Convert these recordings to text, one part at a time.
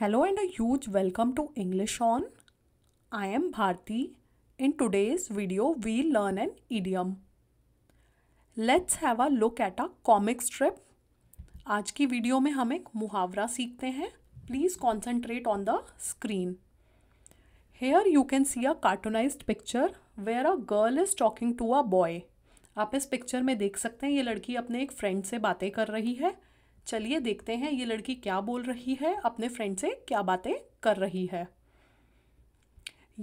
Hello and a huge welcome to English on I am Bharti in today's video we learn an idiom let's have a look at a comic strip आज की वीडियो में हम एक मुहावरा सीखते हैं please concentrate on the screen here you can see a cartoonise picture where a girl is talking to a boy आप इस पिक्चर में देख सकते हैं ये लड़की अपने एक फ्रेंड से बातें कर रही है चलिए देखते हैं ये लड़की क्या बोल रही है अपने फ्रेंड से क्या बातें कर रही है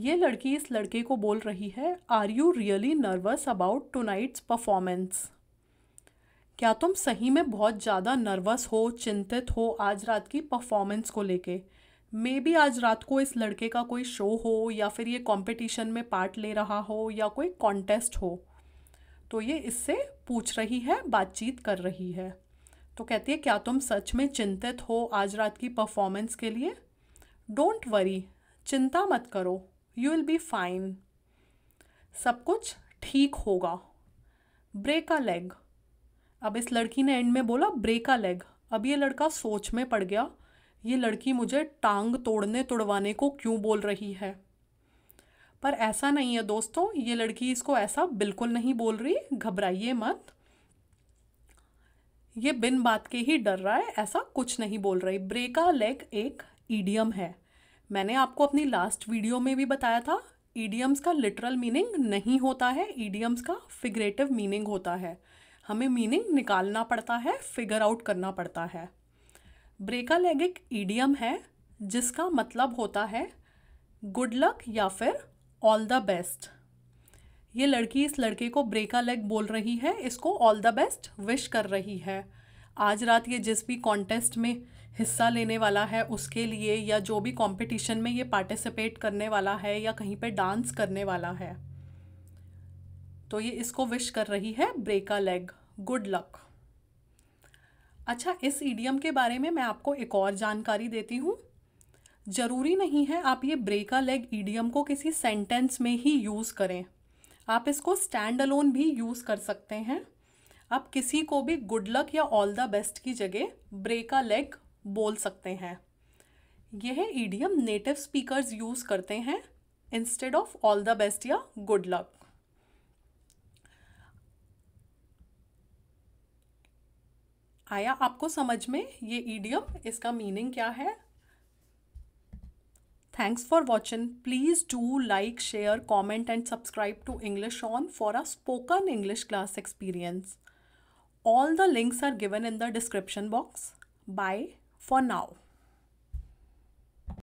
ये लड़की इस लड़के को बोल रही है are you really nervous about tonight's performance क्या तुम सही में बहुत ज़्यादा नर्वस हो चिंतित हो आज रात की परफॉर्मेंस को लेके मे बी आज रात को इस लड़के का कोई शो हो या फिर ये कंपटीशन में पार्ट ले रहा हो या कोई कॉन्टेस्ट हो तो ये इससे पूछ रही है बातचीत कर रही है तो कहती है क्या तुम सच में चिंतित हो आज रात की परफॉर्मेंस के लिए डोंट वरी चिंता मत करो यू विल बी फाइन सब कुछ ठीक होगा ब्रेक अ लेग अब इस लड़की ने एंड में बोला ब्रेक अ लेग अब ये लड़का सोच में पड़ गया ये लड़की मुझे टांग तोड़ने तोड़वाने को क्यों बोल रही है पर ऐसा नहीं है दोस्तों ये लड़की इसको ऐसा बिल्कुल नहीं बोल रही घबराइए मत ये बिन बात के ही डर रहा है ऐसा कुछ नहीं बोल रही ब्रेक आ लेग एक ईडियम है मैंने आपको अपनी लास्ट वीडियो में भी बताया था ईडियम्स का लिटरल मीनिंग नहीं होता है ईडियम्स का फिगरेटिव मीनिंग होता है हमें मीनिंग निकालना पड़ता है फिगर आउट करना पड़ता है ब्रेका लेग एक ईडियम है जिसका मतलब होता है गुड लक या फिर ऑल द बेस्ट ये लड़की इस लड़के को ब्रेका लेग बोल रही है इसको ऑल द बेस्ट विश कर रही है आज रात ये जिस भी कॉन्टेस्ट में हिस्सा लेने वाला है उसके लिए या जो भी कंपटीशन में ये पार्टिसिपेट करने वाला है या कहीं पे डांस करने वाला है तो ये इसको विश कर रही है ब्रेका लेग गुड लक अच्छा इस ईडियम के बारे में मैं आपको एक और जानकारी देती हूँ ज़रूरी नहीं है आप ये ब्रेका लेग ईडियम को किसी सेंटेंस में ही यूज़ करें आप इसको स्टैंड अलोन भी यूज़ कर सकते हैं आप किसी को भी गुड लक या ऑल द बेस्ट की जगह ब्रेक अ लेग बोल सकते हैं यह ईडियम नेटिव स्पीकर्स यूज़ करते हैं instead of all the best या गुड लक आया आपको समझ में ये ईडीएम इसका मीनिंग क्या है Thanks for watching. Please do like, share, comment and subscribe to English On for a spoken English class experience. All the links are given in the description box. Bye for now.